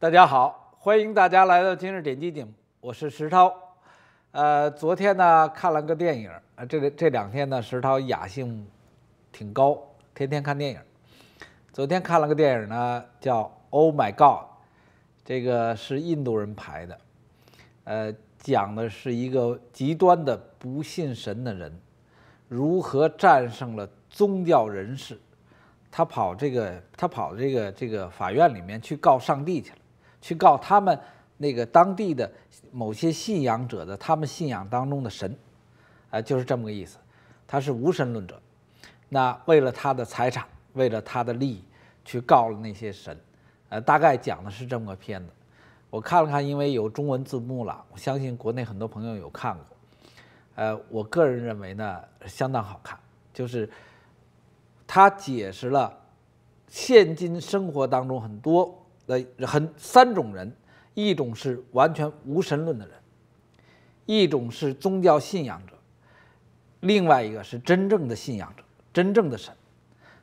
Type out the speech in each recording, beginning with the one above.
大家好，欢迎大家来到今日点击节目，我是石涛。呃，昨天呢看了个电影，啊，这个这两天呢石涛雅兴挺高，天天看电影。昨天看了个电影呢，叫《Oh My God》，这个是印度人拍的，呃，讲的是一个极端的不信神的人如何战胜了宗教人士。他跑这个，他跑这个这个法院里面去告上帝去了。去告他们那个当地的某些信仰者的他们信仰当中的神，啊，就是这么个意思，他是无神论者，那为了他的财产，为了他的利益，去告了那些神，呃，大概讲的是这么个片子。我看了看，因为有中文字幕了，我相信国内很多朋友有看过。呃，我个人认为呢，相当好看，就是他解释了现今生活当中很多。的很三种人，一种是完全无神论的人，一种是宗教信仰者，另外一个是真正的信仰者，真正的神。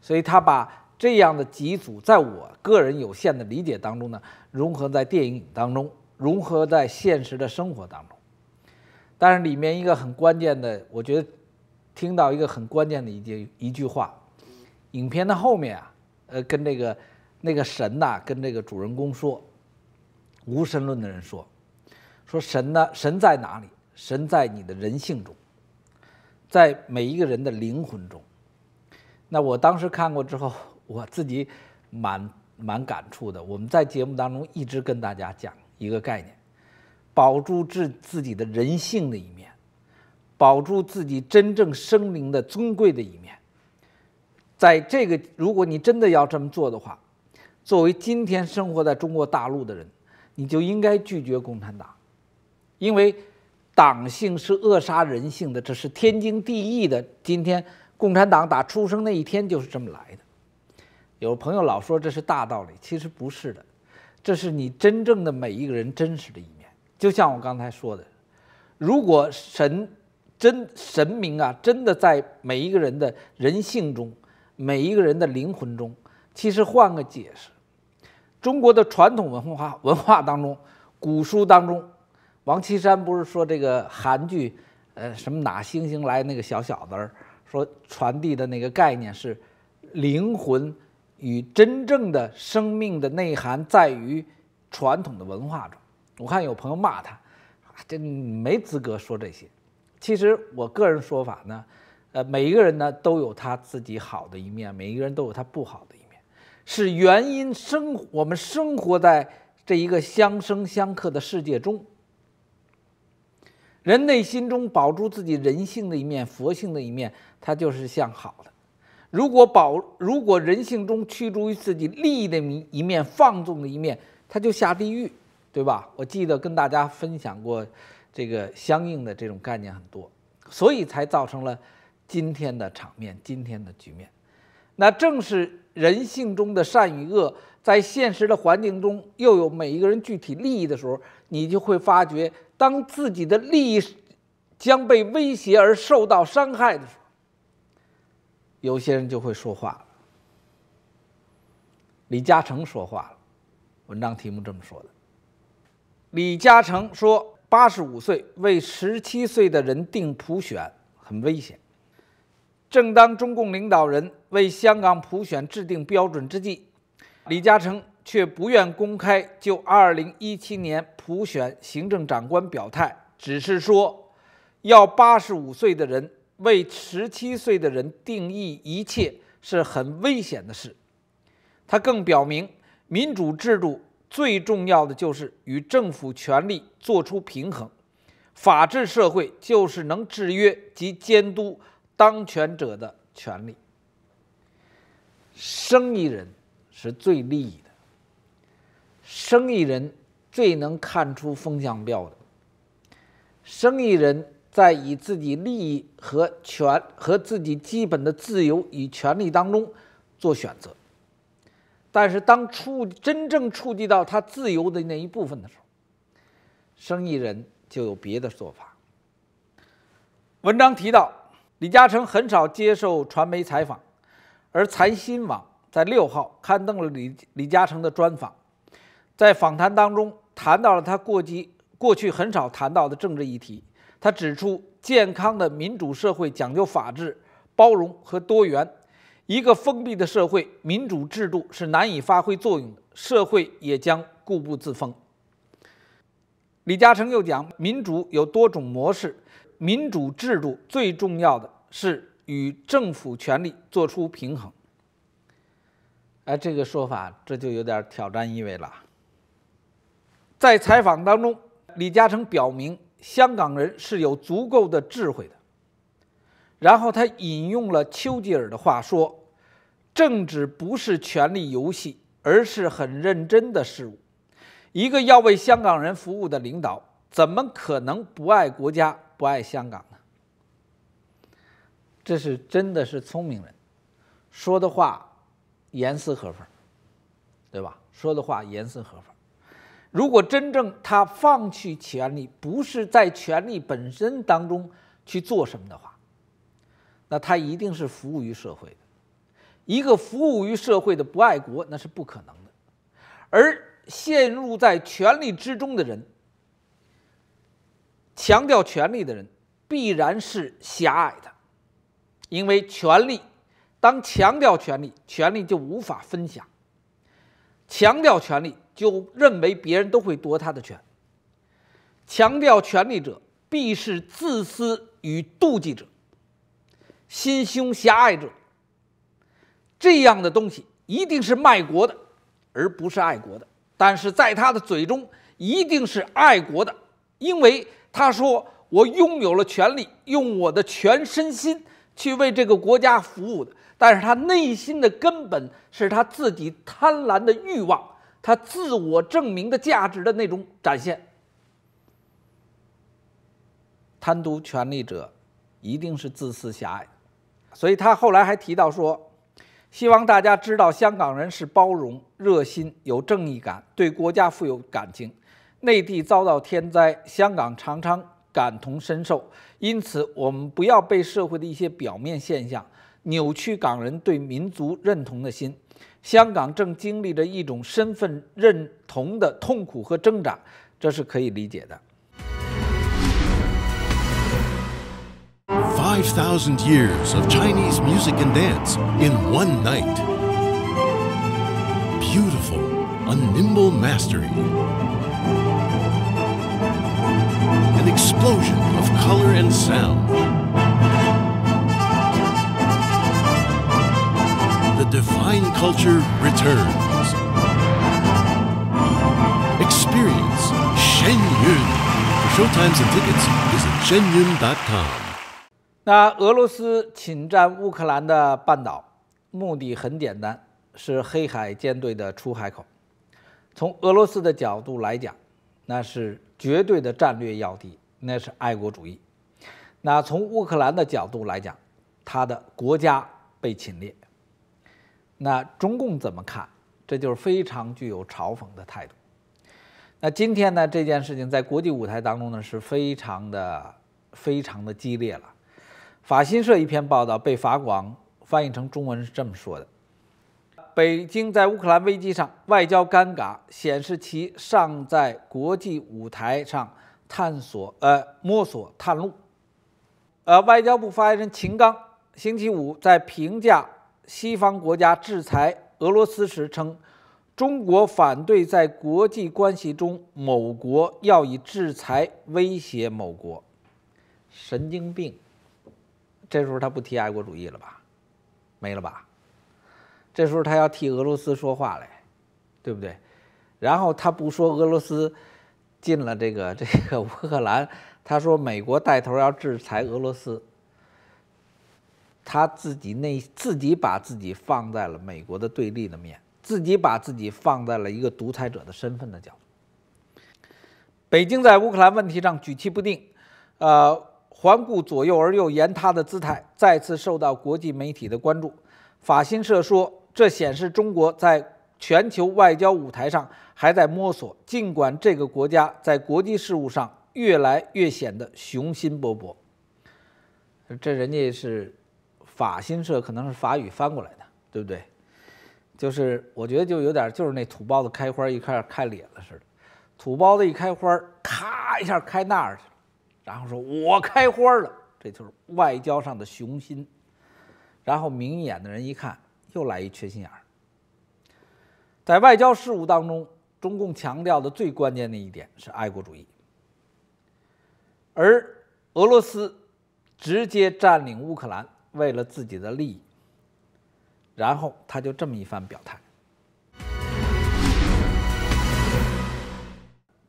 所以他把这样的几组，在我个人有限的理解当中呢，融合在电影当中，融合在现实的生活当中。但是里面一个很关键的，我觉得听到一个很关键的一句一句话，影片的后面啊，呃，跟这个。那个神呐，跟这个主人公说，无神论的人说，说神呢？神在哪里？神在你的人性中，在每一个人的灵魂中。那我当时看过之后，我自己蛮蛮感触的。我们在节目当中一直跟大家讲一个概念：保住自自己的人性的一面，保住自己真正生灵的尊贵的一面。在这个，如果你真的要这么做的话，作为今天生活在中国大陆的人，你就应该拒绝共产党，因为党性是扼杀人性的，这是天经地义的。今天共产党打出生那一天就是这么来的。有朋友老说这是大道理，其实不是的，这是你真正的每一个人真实的一面。就像我刚才说的，如果神真神明啊，真的在每一个人的人性中，每一个人的灵魂中，其实换个解释。中国的传统文化文化当中，古书当中，王岐山不是说这个韩剧，呃，什么哪星星来那个小小子儿说传递的那个概念是灵魂与真正的生命的内涵在于传统的文化中。我看有朋友骂他，啊，真没资格说这些。其实我个人说法呢，呃，每一个人呢都有他自己好的一面，每一个人都有他不好的。一面。是原因生，我们生活在这一个相生相克的世界中。人内心中保住自己人性的一面、佛性的一面，它就是向好的。如果保，如果人性中驱逐于自己利益的一面、放纵的一面，它就下地狱，对吧？我记得跟大家分享过这个相应的这种概念很多，所以才造成了今天的场面、今天的局面。那正是人性中的善与恶，在现实的环境中又有每一个人具体利益的时候，你就会发觉，当自己的利益将被威胁而受到伤害的时候，有些人就会说话了。李嘉诚说话了，文章题目这么说的。李嘉诚说：“八十五岁为十七岁的人定普选，很危险。”正当中共领导人为香港普选制定标准之际，李嘉诚却不愿公开就2017年普选行政长官表态，只是说要八十五岁的人为十七岁的人定义一切是很危险的事。他更表明，民主制度最重要的就是与政府权力做出平衡，法治社会就是能制约及监督。当权者的权利。生意人是最利益的，生意人最能看出风向标的，生意人在以自己利益和权和自己基本的自由与权利当中做选择，但是当触真正触及到他自由的那一部分的时候，生意人就有别的做法。文章提到。李嘉诚很少接受传媒采访，而财新网在六号刊登了李李嘉诚的专访。在访谈当中，谈到了他过激过去很少谈到的政治议题。他指出，健康的民主社会讲究法治、包容和多元。一个封闭的社会，民主制度是难以发挥作用的，社会也将固步自封。李嘉诚又讲，民主有多种模式。民主制度最重要的是与政府权力做出平衡，哎，这个说法这就有点挑战意味了。在采访当中，李嘉诚表明香港人是有足够的智慧的。然后他引用了丘吉尔的话说：“政治不是权力游戏，而是很认真的事物。一个要为香港人服务的领导，怎么可能不爱国家？”不爱香港的，这是真的是聪明人说的话，严丝合缝，对吧？说的话严丝合缝。如果真正他放弃权力，不是在权力本身当中去做什么的话，那他一定是服务于社会的。一个服务于社会的不爱国，那是不可能的。而陷入在权力之中的人。强调权力的人必然是狭隘的，因为权力当强调权力，权力就无法分享。强调权力就认为别人都会夺他的权。强调权力者必是自私与妒忌者，心胸狭隘者。这样的东西一定是卖国的，而不是爱国的。但是在他的嘴中一定是爱国的，因为。他说：“我拥有了权利，用我的全身心去为这个国家服务的。但是，他内心的根本是他自己贪婪的欲望，他自我证明的价值的那种展现。贪图权力者，一定是自私狭隘。所以他后来还提到说，希望大家知道，香港人是包容、热心、有正义感，对国家富有感情。”内地遭到天灾，香港常常感同身受，因此我们不要被社会的一些表面现象扭曲港人对民族认同的心。香港正经历着一种身份认同的痛苦和挣扎，这是可以理解的。Five thousand years of Chinese music and dance in one night. Beautiful, a nimble mastery. explosion of color and sound the define culture returns experience shenyun for showtimes and tickets is it shenyun com 那俄罗斯侵占乌克兰的半岛目的很简单是黑海舰队的出海口从俄罗斯的角度来讲那是绝对的战略要地，那是爱国主义。那从乌克兰的角度来讲，他的国家被侵略。那中共怎么看？这就是非常具有嘲讽的态度。那今天呢，这件事情在国际舞台当中呢，是非常的、非常的激烈了。法新社一篇报道被法广翻译成中文是这么说的。北京在乌克兰危机上外交尴尬，显示其尚在国际舞台上探索、呃摸索探路。呃，外交部发言人秦刚星期五在评价西方国家制裁俄罗斯时称：“中国反对在国际关系中某国要以制裁威胁某国，神经病。”这时候他不提爱国主义了吧？没了吧？这时候他要替俄罗斯说话嘞，对不对？然后他不说俄罗斯进了这个 这个乌克兰，他说美国带头要制裁俄罗斯，他自己内自己把自己放在了美国的对立的面，自己把自己放在了一个独裁者的身份的角度。北京在乌克兰问题上举棋不定，呃，环顾左右而又言他的姿态再次受到国际媒体的关注。法新社说。这显示中国在全球外交舞台上还在摸索，尽管这个国家在国际事务上越来越显得雄心勃勃。这人家是法新社，可能是法语翻过来的，对不对？就是我觉得就有点就是那土包子开花一开始开裂了似的，土包子一开花，咔一下开那儿去了，然后说我开花了，这就是外交上的雄心。然后明眼的人一看。又来一缺心眼儿，在外交事务当中，中共强调的最关键的一点是爱国主义，而俄罗斯直接占领乌克兰，为了自己的利益，然后他就这么一番表态。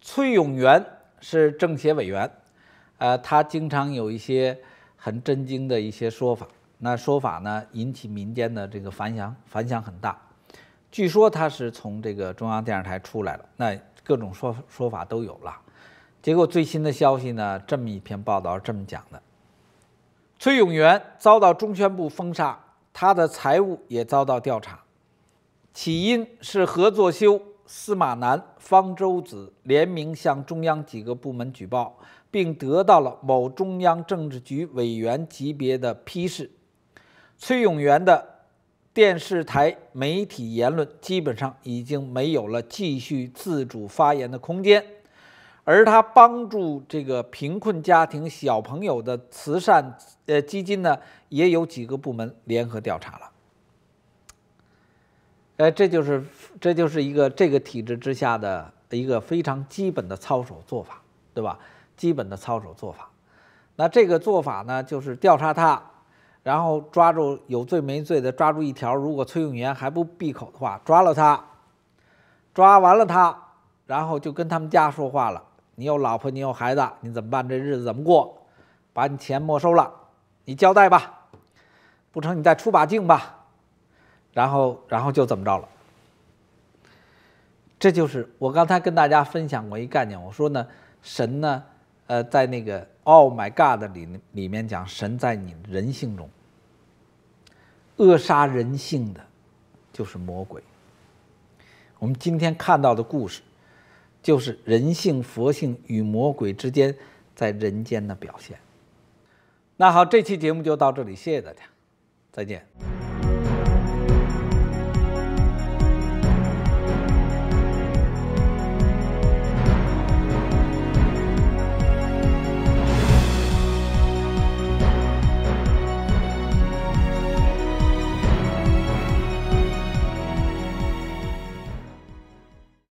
崔永元是政协委员，呃，他经常有一些很震惊的一些说法。那说法呢，引起民间的这个反响，反响很大。据说他是从这个中央电视台出来了，那各种说说法都有了。结果最新的消息呢，这么一篇报道这么讲的：崔永元遭到中宣部封杀，他的财务也遭到调查。起因是何作修、司马南、方舟子联名向中央几个部门举报，并得到了某中央政治局委员级别的批示。崔永元的电视台媒体言论基本上已经没有了继续自主发言的空间，而他帮助这个贫困家庭小朋友的慈善呃基金呢，也有几个部门联合调查了。哎，这就是这就是一个这个体制之下的一个非常基本的操守做法，对吧？基本的操守做法。那这个做法呢，就是调查他。然后抓住有罪没罪的，抓住一条。如果崔永元还不闭口的话，抓了他，抓完了他，然后就跟他们家说话了：“你有老婆，你有孩子，你怎么办？这日子怎么过？把你钱没收了，你交代吧。不成，你再出把镜吧。”然后，然后就怎么着了。这就是我刚才跟大家分享过一概念，我说呢，神呢。呃，在那个《Oh My God》里，里面讲神在你人性中扼杀人性的，就是魔鬼。我们今天看到的故事，就是人性、佛性与魔鬼之间在人间的表现。那好，这期节目就到这里，谢谢大家，再见。